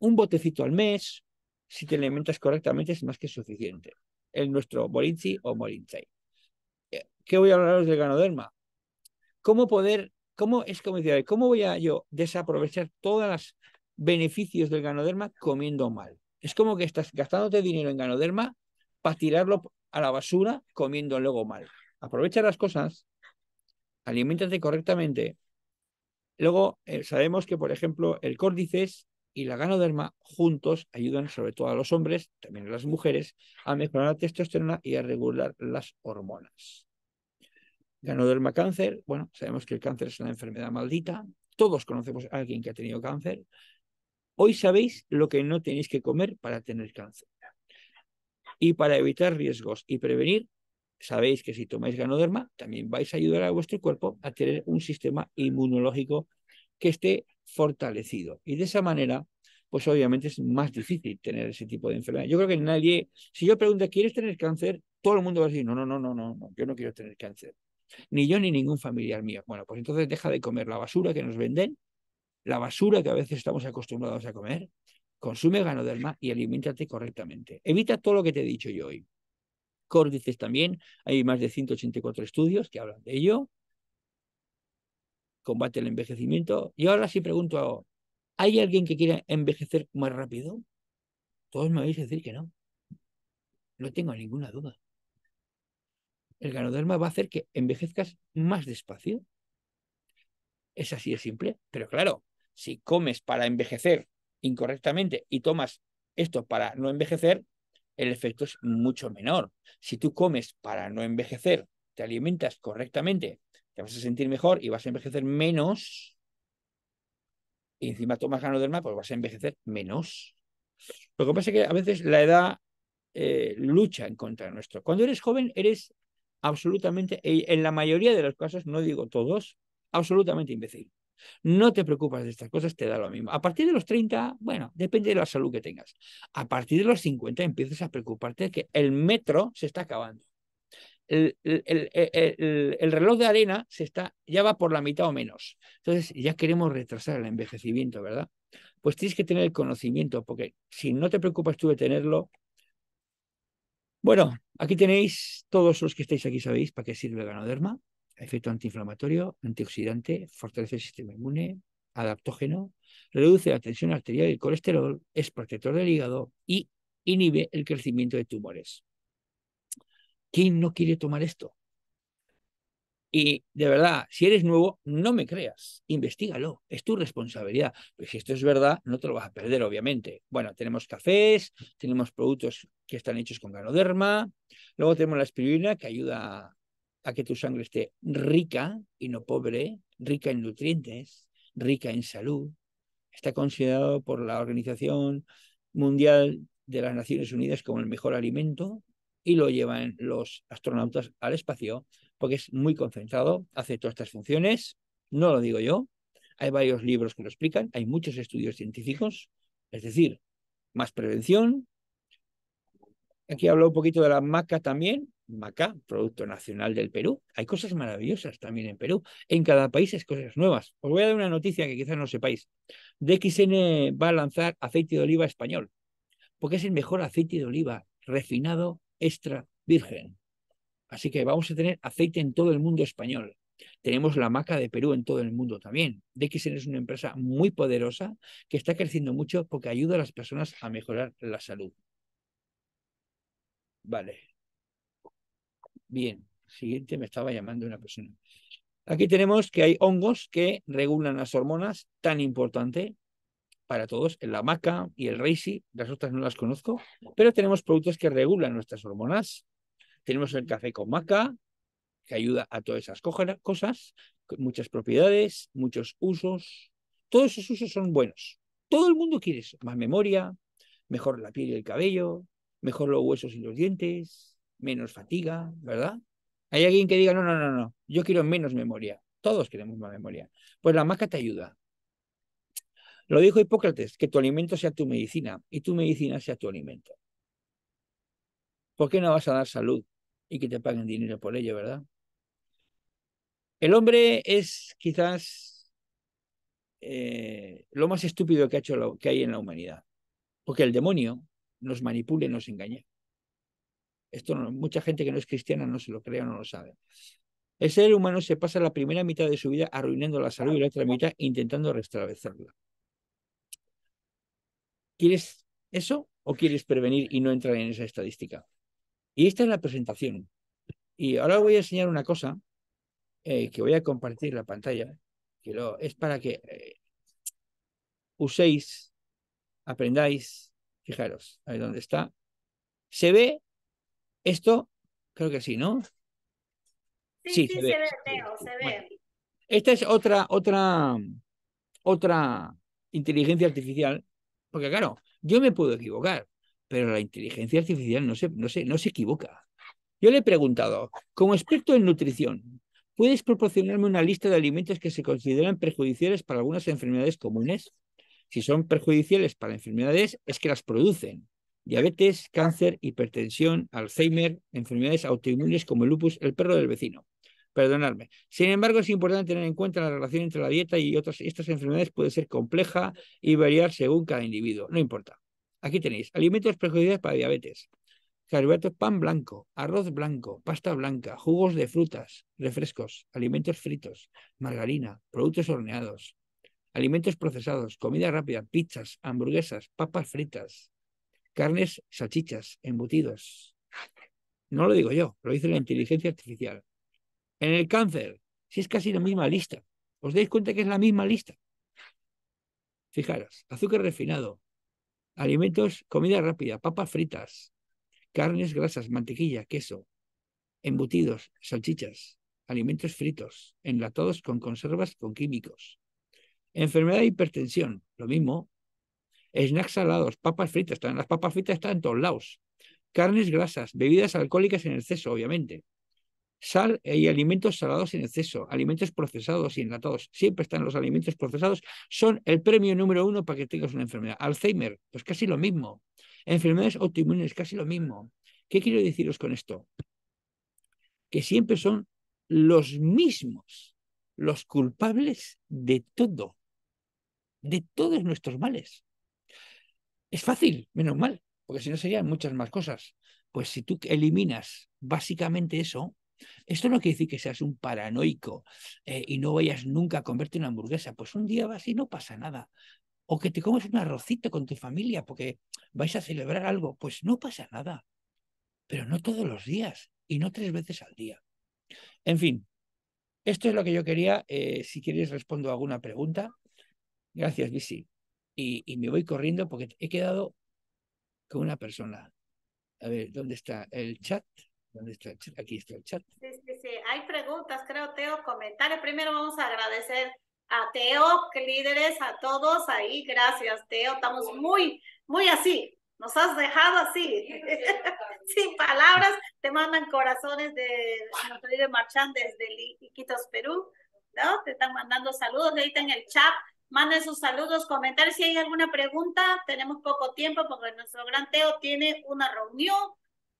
Un botecito al mes, si te alimentas correctamente, es más que suficiente. El nuestro Morinzi o Morinzai. Eh, ¿Qué voy a hablaros del ganoderma? ¿Cómo poder, cómo es cómo voy a yo desaprovechar todos los beneficios del ganoderma comiendo mal? Es como que estás gastándote dinero en ganoderma para tirarlo a la basura comiendo luego mal. Aprovecha las cosas, alimentate correctamente. Luego eh, sabemos que, por ejemplo, el córdices y la ganoderma juntos ayudan sobre todo a los hombres, también a las mujeres, a mejorar la testosterona y a regular las hormonas. Ganoderma cáncer, bueno, sabemos que el cáncer es una enfermedad maldita, todos conocemos a alguien que ha tenido cáncer. Hoy sabéis lo que no tenéis que comer para tener cáncer. Y para evitar riesgos y prevenir, sabéis que si tomáis ganoderma, también vais a ayudar a vuestro cuerpo a tener un sistema inmunológico que esté fortalecido. Y de esa manera, pues obviamente es más difícil tener ese tipo de enfermedad. Yo creo que nadie, si yo pregunto, ¿quieres tener cáncer? Todo el mundo va a decir, no, no, no, no, no, no yo no quiero tener cáncer. Ni yo ni ningún familiar mío. Bueno, pues entonces deja de comer la basura que nos venden, la basura que a veces estamos acostumbrados a comer, consume ganoderma y alimentate correctamente. Evita todo lo que te he dicho yo hoy. Córdices también, hay más de 184 estudios que hablan de ello. Combate el envejecimiento. Y ahora sí pregunto, ¿hay alguien que quiera envejecer más rápido? Todos me vais a decir que no. No tengo ninguna duda el ganoderma va a hacer que envejezcas más despacio. Es así de simple. Pero claro, si comes para envejecer incorrectamente y tomas esto para no envejecer, el efecto es mucho menor. Si tú comes para no envejecer, te alimentas correctamente, te vas a sentir mejor y vas a envejecer menos, y encima tomas ganoderma, pues vas a envejecer menos. Lo que pasa es que a veces la edad eh, lucha en contra nuestro. Cuando eres joven, eres absolutamente, en la mayoría de los casos, no digo todos, absolutamente imbécil. No te preocupas de estas cosas, te da lo mismo. A partir de los 30, bueno, depende de la salud que tengas. A partir de los 50 empiezas a preocuparte de que el metro se está acabando. El, reloj de arena se está, ya va por la mitad o menos. Entonces, ya queremos retrasar el envejecimiento, ¿verdad? Pues tienes que tener el conocimiento, porque si no te preocupas tú de tenerlo, bueno, aquí tenéis todos los que estáis aquí, sabéis para qué sirve el ganoderma. Efecto antiinflamatorio, antioxidante, fortalece el sistema inmune, adaptógeno, reduce la tensión arterial y el colesterol, es protector del hígado y inhibe el crecimiento de tumores. ¿Quién no quiere tomar esto? Y de verdad, si eres nuevo, no me creas, investigalo, es tu responsabilidad. porque si esto es verdad, no te lo vas a perder, obviamente. Bueno, tenemos cafés, tenemos productos que están hechos con ganoderma, luego tenemos la espirulina que ayuda a que tu sangre esté rica y no pobre, rica en nutrientes, rica en salud. Está considerado por la Organización Mundial de las Naciones Unidas como el mejor alimento y lo llevan los astronautas al espacio porque es muy concentrado, hace todas estas funciones, no lo digo yo, hay varios libros que lo explican, hay muchos estudios científicos, es decir, más prevención. Aquí hablo un poquito de la maca también, maca, Producto Nacional del Perú. Hay cosas maravillosas también en Perú. En cada país es cosas nuevas. Os voy a dar una noticia que quizás no sepáis. DXN va a lanzar aceite de oliva español, porque es el mejor aceite de oliva refinado extra virgen. Así que vamos a tener aceite en todo el mundo español. Tenemos la maca de Perú en todo el mundo también. DXN es una empresa muy poderosa que está creciendo mucho porque ayuda a las personas a mejorar la salud. Vale. Bien. Siguiente, me estaba llamando una persona. Aquí tenemos que hay hongos que regulan las hormonas, tan importante para todos, La maca y el reishi, las otras no las conozco, pero tenemos productos que regulan nuestras hormonas, tenemos el café con maca, que ayuda a todas esas cosas, muchas propiedades, muchos usos. Todos esos usos son buenos. Todo el mundo quiere eso. Más memoria, mejor la piel y el cabello, mejor los huesos y los dientes, menos fatiga, ¿verdad? Hay alguien que diga, no, no, no, no, yo quiero menos memoria. Todos queremos más memoria. Pues la maca te ayuda. Lo dijo Hipócrates, que tu alimento sea tu medicina y tu medicina sea tu alimento. ¿Por qué no vas a dar salud y que te paguen dinero por ello, verdad? El hombre es quizás eh, lo más estúpido que, ha hecho que hay en la humanidad, porque el demonio nos manipula y nos engaña. Esto mucha gente que no es cristiana no se lo crea, no lo sabe. El ser humano se pasa la primera mitad de su vida arruinando la salud y la otra mitad intentando restablecerla. ¿Quieres eso o quieres prevenir y no entrar en esa estadística? Y esta es la presentación. Y ahora voy a enseñar una cosa eh, que voy a compartir la pantalla, que lo, es para que eh, uséis, aprendáis, fijaros, ahí dónde está. ¿Se ve esto? Creo que sí, ¿no? Sí, se, ve, se ve. esta es otra, otra, otra inteligencia artificial, porque claro, yo me puedo equivocar. Pero la inteligencia artificial no se, no no se equivoca. Yo le he preguntado, como experto en nutrición, ¿puedes proporcionarme una lista de alimentos que se consideran perjudiciales para algunas enfermedades comunes? Si son perjudiciales para enfermedades, es que las producen. Diabetes, cáncer, hipertensión, Alzheimer, enfermedades autoinmunes como el lupus, el perro del vecino. Perdonadme. Sin embargo, es importante tener en cuenta la relación entre la dieta y otras. Estas enfermedades puede ser compleja y variar según cada individuo. No importa. Aquí tenéis alimentos perjudiciales para diabetes, carbohidratos, pan blanco, arroz blanco, pasta blanca, jugos de frutas, refrescos, alimentos fritos, margarina, productos horneados, alimentos procesados, comida rápida, pizzas, hamburguesas, papas fritas, carnes, salchichas, embutidos. No lo digo yo, lo dice la inteligencia artificial. En el cáncer, si es casi la misma lista, ¿os dais cuenta que es la misma lista? Fijaros, azúcar refinado, Alimentos, comida rápida, papas fritas, carnes grasas, mantequilla, queso, embutidos, salchichas, alimentos fritos, enlatados con conservas con químicos. Enfermedad de hipertensión, lo mismo. Snacks salados, papas fritas, están, las papas fritas están en todos lados. Carnes grasas, bebidas alcohólicas en exceso, obviamente sal y alimentos salados en exceso, alimentos procesados y enlatados, siempre están los alimentos procesados, son el premio número uno para que tengas una enfermedad. Alzheimer, pues casi lo mismo. Enfermedades autoinmunes, casi lo mismo. ¿Qué quiero deciros con esto? Que siempre son los mismos los culpables de todo, de todos nuestros males. Es fácil, menos mal, porque si no serían muchas más cosas. Pues si tú eliminas básicamente eso, esto no quiere decir que seas un paranoico eh, y no vayas nunca a comerte una hamburguesa. Pues un día vas y no pasa nada. O que te comes un arrocito con tu familia porque vais a celebrar algo. Pues no pasa nada. Pero no todos los días y no tres veces al día. En fin, esto es lo que yo quería. Eh, si quieres respondo a alguna pregunta. Gracias, Bisi. Y, y, me voy corriendo porque he quedado con una persona. A ver, ¿dónde está el chat? Aquí está el chat. Sí, sí, sí. Hay preguntas, creo, Teo, comentarios. Primero vamos a agradecer a Teo, líderes, a todos ahí. Gracias, Teo. Estamos muy, muy así. Nos has dejado así. Sin palabras, te mandan corazones de nuestro líder marchand desde Iquitos, Perú. ¿no? Te están mandando saludos de en el chat. Manden sus saludos, comentarios si hay alguna pregunta. Tenemos poco tiempo porque nuestro gran Teo tiene una reunión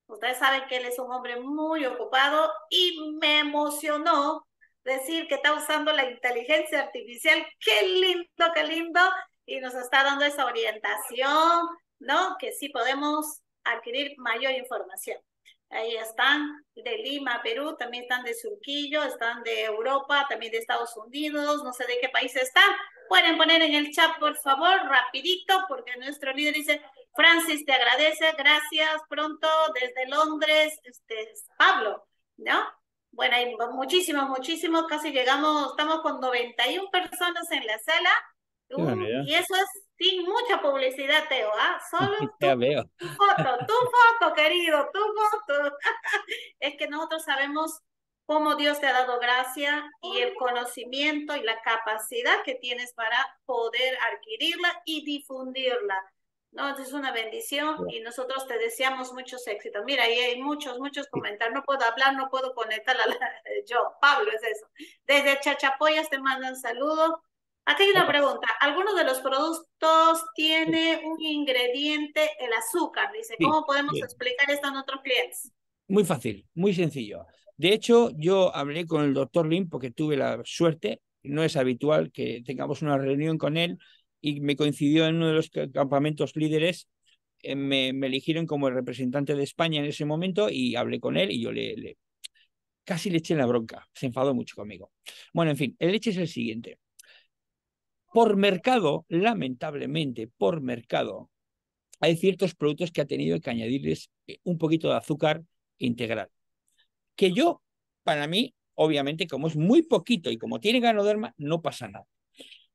Ustedes saben que él es un hombre muy ocupado y me emocionó decir que está usando la inteligencia artificial. Qué lindo, qué lindo. Y nos está dando esa orientación, ¿no? Que sí podemos adquirir mayor información. Ahí están de Lima, Perú, también están de Surquillo, están de Europa, también de Estados Unidos, no sé de qué país están. Pueden poner en el chat, por favor, rapidito, porque nuestro líder dice, Francis te agradece, gracias, pronto desde Londres, este, Pablo, ¿no? Bueno, hay muchísimos, muchísimos, casi llegamos, estamos con 91 personas en la sala, y eso es sin mucha publicidad, Teo, ¿ah? Solo tu foto, tu foto, querido, tu foto. es que nosotros sabemos cómo Dios te ha dado gracia y el conocimiento y la capacidad que tienes para poder adquirirla y difundirla. No, es una bendición y nosotros te deseamos muchos éxitos. Mira, ahí hay muchos, muchos comentarios. No puedo hablar, no puedo conectar la, yo. Pablo, es eso. Desde Chachapoyas te mandan saludos. Aquí hay una pregunta. ¿Alguno de los productos tiene un ingrediente, el azúcar? Dice, ¿cómo podemos explicar esto a nuestros clientes? Muy fácil, muy sencillo. De hecho, yo hablé con el doctor Lim porque tuve la suerte, no es habitual que tengamos una reunión con él y me coincidió en uno de los campamentos líderes. Eh, me, eligieron como el representante de España en ese momento y hablé con él y yo le, casi le eché la bronca. Se enfadó mucho conmigo. Bueno, en fin, el hecho es el siguiente. Por mercado, lamentablemente, por mercado, hay ciertos productos que ha tenido que añadirles eh, un poquito de azúcar integral. Que yo, para mí, obviamente, como es muy poquito y como tiene ganoderma, no pasa nada.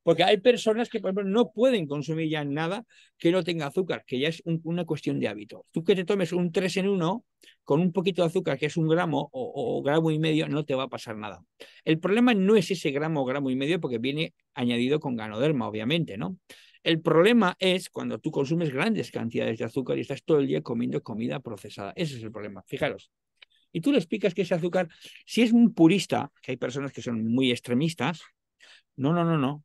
Porque hay personas que, por ejemplo, no pueden consumir ya nada que no tenga azúcar, que ya es una cuestión de hábito. Tú que te tomes un 3 en 1 con un poquito de azúcar, que es un gramo o, o, gramo y medio, no te va a pasar nada. El problema no es ese gramo o gramo y medio porque viene añadido con ganoderma, obviamente, ¿no? El problema es cuando tú consumes grandes cantidades de azúcar y estás todo el día comiendo comida procesada. Ese es el problema. Fijaros, y tú le explicas que ese azúcar, si es un purista, que hay personas que son muy extremistas, no, no, no, no,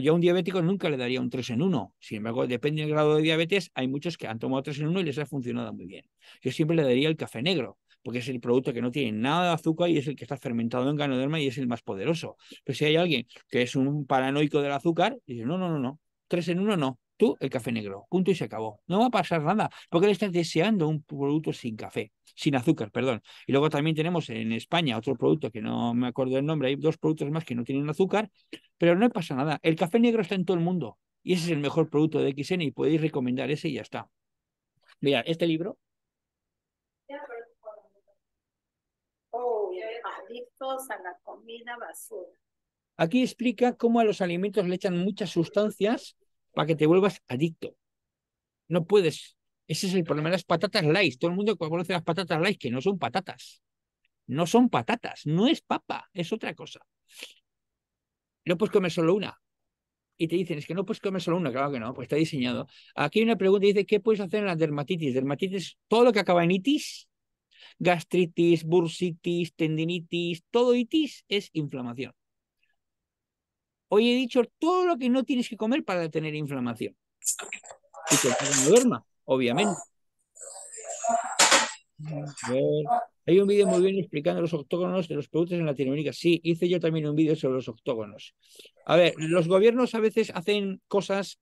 yo a un diabético nunca le daría un 3 en 1. Sin embargo, depende del grado de diabetes, hay muchos que han tomado 3 en 1 y les ha funcionado muy bien. Yo siempre le daría el café negro, porque es el producto que no tiene nada de azúcar y es el que está fermentado en ganoderma y es el más poderoso. Pero si hay alguien que es un paranoico del azúcar, dice, no, no, no, no, 3 en 1 no. Tú, el café negro, punto y se acabó. No va a pasar nada, porque le estás deseando un producto sin café sin azúcar, perdón. Y luego también tenemos en España otro producto que no me acuerdo el nombre, hay dos productos más que no tienen azúcar, pero no pasa nada. El café negro está en todo el mundo y ese es el mejor producto de XN y podéis recomendar ese y ya está. Mira, este libro. adictos a la comida basura. Aquí explica cómo a los alimentos le echan muchas sustancias para que te vuelvas adicto. No puedes ese es el problema de las patatas light. Todo el mundo conoce las patatas light, que no son patatas. No son patatas, no es papa, es otra cosa. No puedes comer solo una. Y te dicen, es que no puedes comer solo una, claro que no, pues está diseñado. Aquí hay una pregunta, dice, ¿qué puedes hacer en la dermatitis? Dermatitis, todo lo que acaba en itis, gastritis, bursitis, tendinitis, todo itis es inflamación. Hoy he dicho todo lo que no tienes que comer para tener inflamación. Y que obviamente. Hay un vídeo muy bien explicando los octógonos de los productos en Latinoamérica. Sí, hice yo también un vídeo sobre los octógonos. A ver, los gobiernos a veces hacen cosas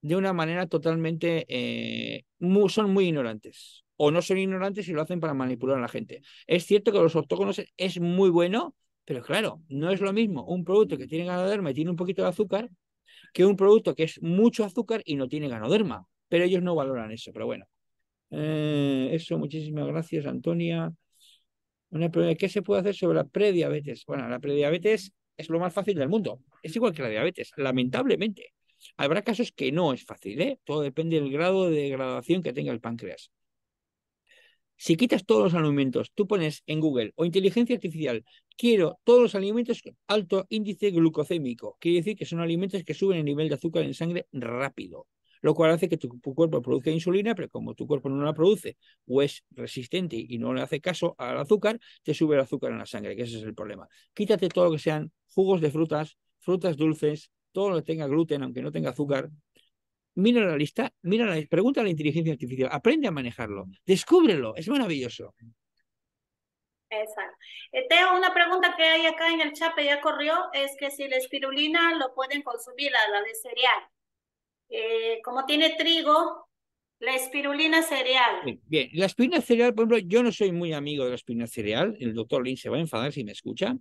de una manera totalmente... Eh, son muy ignorantes. O no son ignorantes y lo hacen para manipular a la gente. Es cierto que los octógonos es muy bueno, pero claro, no es lo mismo un producto que tiene ganoderma y tiene un poquito de azúcar que un producto que es mucho azúcar y no tiene ganoderma pero ellos no valoran eso, pero bueno. Eh, eso, muchísimas gracias, Antonia. Una pregunta, ¿qué se puede hacer sobre la prediabetes? Bueno, la prediabetes es lo más fácil del mundo. Es igual que la diabetes, lamentablemente. Habrá casos que no es fácil, ¿eh? Todo depende del grado de degradación que tenga el páncreas. Si quitas todos los alimentos, tú pones en Google o inteligencia artificial, quiero todos los alimentos con alto índice glucocémico. Quiere decir que son alimentos que suben el nivel de azúcar en sangre rápido lo cual hace que tu, cuerpo produzca insulina, pero como tu cuerpo no la produce o es resistente y no le hace caso al azúcar, te sube el azúcar en la sangre, que ese es el problema. Quítate todo lo que sean jugos de frutas, frutas dulces, todo lo que tenga gluten, aunque no tenga azúcar. Mira la lista, mira la, pregunta a la inteligencia artificial, aprende a manejarlo, descúbrelo, es maravilloso. Exacto. Eh, Teo, una pregunta que hay acá en el chat, ya corrió, es que si la espirulina lo pueden consumir, la de cereal. Eh, como tiene trigo, la espirulina cereal. Bien, la espirulina cereal, por ejemplo, yo no soy muy amigo de la espirulina cereal, el doctor Lin se va a enfadar si me escucha.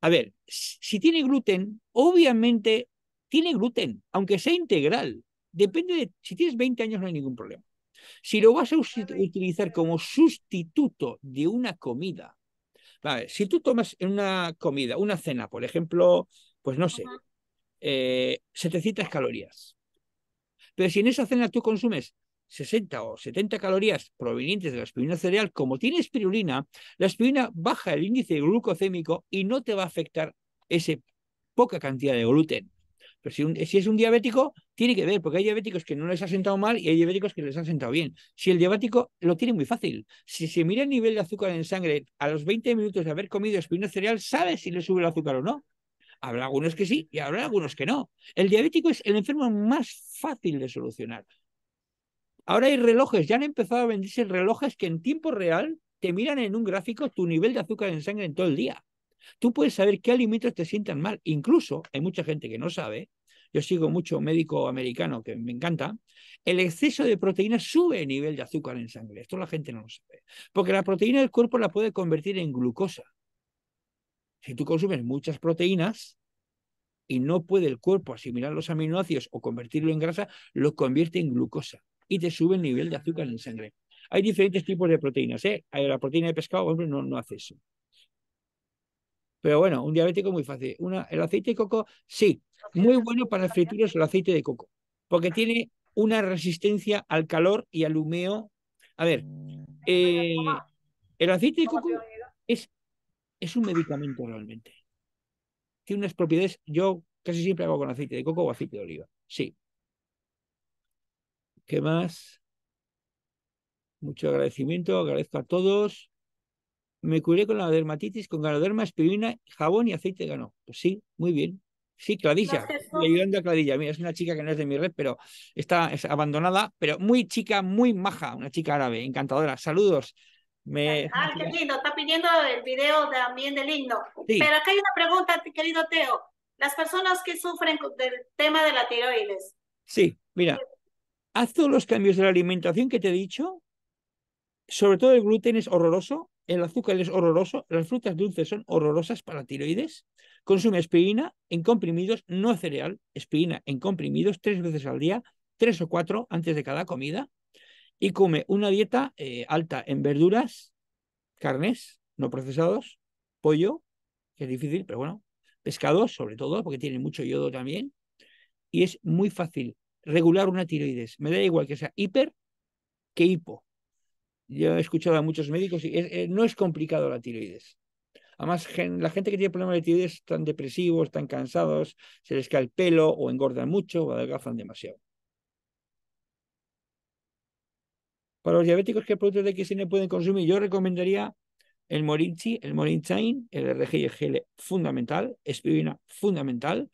A ver, si tiene gluten, obviamente tiene gluten, aunque sea integral. Depende de, si tienes 20 años no hay ningún problema. Si lo vas a utilizar como sustituto de una comida, vale, si tú tomas en una comida, una cena, por ejemplo, pues no sé, 700 eh, calorías, pero si en esa cena tú consumes 60 o 70 calorías provenientes de la espirulina cereal, como tiene espirulina, la espirulina baja el índice glucocémico y no te va a afectar esa poca cantidad de gluten. Pero si, es un diabético, tiene que ver, porque hay diabéticos que no les ha sentado mal y hay diabéticos que les ha sentado bien. Si el diabético lo tiene muy fácil, si se mira el nivel de azúcar en sangre a los 20 minutos de haber comido espirulina cereal, sabe si le sube el azúcar o no. Habrá algunos que sí y habrá algunos que no. El diabético es el enfermo más fácil de solucionar. Ahora hay relojes, ya han empezado a venderse relojes que en tiempo real te miran en un gráfico tu nivel de azúcar en sangre en todo el día. Tú puedes saber qué alimentos te sientan mal. Incluso hay mucha gente que no sabe. Yo sigo mucho médico americano que me encanta. El exceso de proteína sube el nivel de azúcar en sangre. Esto la gente no lo sabe. Porque la proteína del cuerpo la puede convertir en glucosa. Si tú consumes muchas proteínas y no puede el cuerpo asimilar los aminoácidos o convertirlo en grasa, lo convierte en glucosa y te sube el nivel de azúcar en sangre. Hay diferentes tipos de proteínas. ¿eh? La proteína de pescado, hombre no, no hace eso. Pero bueno, un diabético muy fácil. Una, el aceite de coco, sí, muy bueno para frituras el aceite de coco, porque tiene una resistencia al calor y al humeo. A ver, eh, el aceite de coco es es un medicamento realmente. Tiene unas propiedades, yo casi siempre hago con aceite de coco o aceite de oliva, sí. ¿Qué más? Mucho agradecimiento, agradezco a todos. Me curé con la dermatitis, con ganoderma, espirulina, jabón y aceite de ganó. Pues sí, muy bien. Sí, Cladilla, ayudando a Cladilla. Mira, es una chica que no es de mi red, pero está abandonada, pero muy chica, muy maja, una chica árabe, encantadora. Saludos ah, qué lindo, está pidiendo el video también del himno. Pero acá hay una pregunta, querido Teo. Las personas que sufren del tema de la tiroides. Sí, mira, haz todos los cambios de la alimentación que te he dicho. Sobre todo el gluten es horroroso, el azúcar es horroroso, las frutas dulces son horrorosas para tiroides. Consume espirina en comprimidos, no cereal, Espirina en comprimidos tres veces al día, tres o cuatro antes de cada comida y come una dieta eh, alta en verduras, carnes no procesados, pollo, que es difícil, pero bueno, pescado sobre todo, porque tiene mucho yodo también, y es muy fácil regular una tiroides. Me da igual que sea hiper que hipo. Yo he escuchado a muchos médicos y eh, no es complicado la tiroides. Además, la gente que tiene problemas de tiroides están depresivos, están cansados, se les cae el pelo o engordan mucho o adelgazan demasiado. Para los diabéticos, ¿qué productos de XN pueden consumir? Yo recomendaría el Morinchi, el Morinchain, el RG fundamental, espirina fundamental,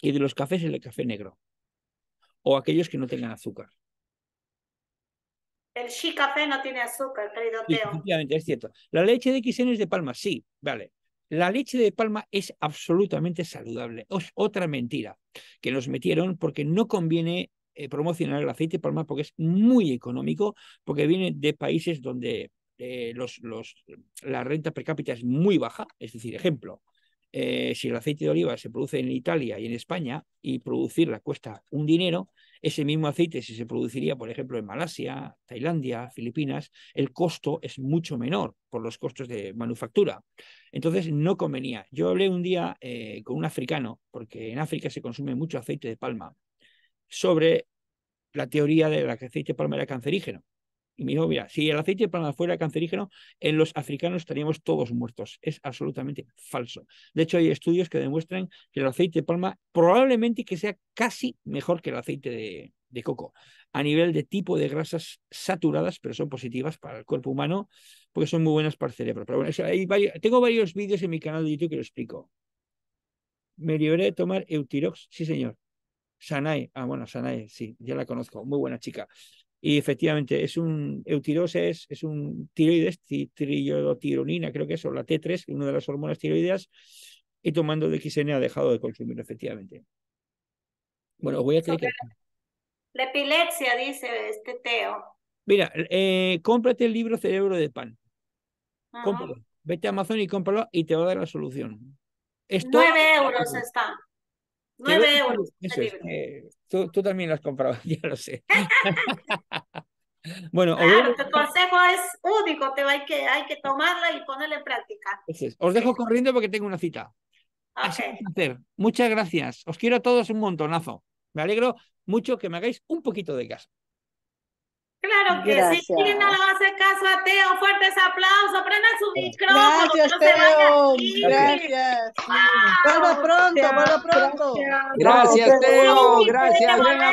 y de los cafés, el café negro, o aquellos que no tengan azúcar. El XI café no tiene azúcar, querido Teo. Efectivamente, es cierto. La leche de XN es de palma, sí, vale. La leche de palma es absolutamente saludable. Es otra mentira que nos metieron porque no conviene eh, promocionar el aceite de palma porque es muy económico, porque viene de países donde eh, los, la renta per cápita es muy baja. Es decir, ejemplo, eh, si el aceite de oliva se produce en Italia y en España y producirla cuesta un dinero, ese mismo aceite, si se produciría, por ejemplo, en Malasia, Tailandia, Filipinas, el costo es mucho menor por los costos de manufactura. Entonces, no convenía. Yo hablé un día con un africano, porque en África se consume mucho aceite de palma sobre la teoría de del aceite de palma era cancerígeno. Y me dijo, mira, si el aceite de palma fuera cancerígeno, en los africanos estaríamos todos muertos. Es absolutamente falso. De hecho, hay estudios que demuestran que el aceite de palma probablemente que sea casi mejor que el aceite de, coco, a nivel de tipo de grasas saturadas, pero son positivas para el cuerpo humano, porque son muy buenas para el cerebro. bueno, tengo varios vídeos en mi canal de YouTube que lo explico. Me libré de tomar Eutirox, sí señor. Shanai, ah, bueno, Shanai, sí, ya la conozco, muy buena chica. Y efectivamente, es un eutirose, es, un tiroides, tiroidotironina, creo que o la T3, una de las hormonas tiroideas, y tomando de DXN ha dejado de consumir, efectivamente. Bueno, voy a que La epilepsia, dice este Teo. Mira, eh, cómprate el libro Cerebro de Pan. Cómpralo. Vete a Amazon y cómpralo y te va a dar la solución. 9 euros está. 9 euros. Eh, tú, también lo has comprado, ya lo sé. bueno, tu consejo es único, te hay que, hay que tomarla y ponerla en práctica. Os dejo corriendo porque tengo una cita. Muchas gracias. Os quiero a todos un montonazo. Me alegro mucho que me hagáis un poquito de caso. Claro que Gracias. sí. no le va a hacer caso a Teo? Fuertes aplausos. prenda su eh, micrófono. Gracias, no Teo. Gracias. Wow. Vuelva pronto, vuelva pronto. Gracias, Gracias Teo. Gracias, venga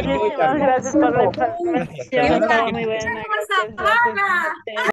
Perú. gracias por la información. Muy buena.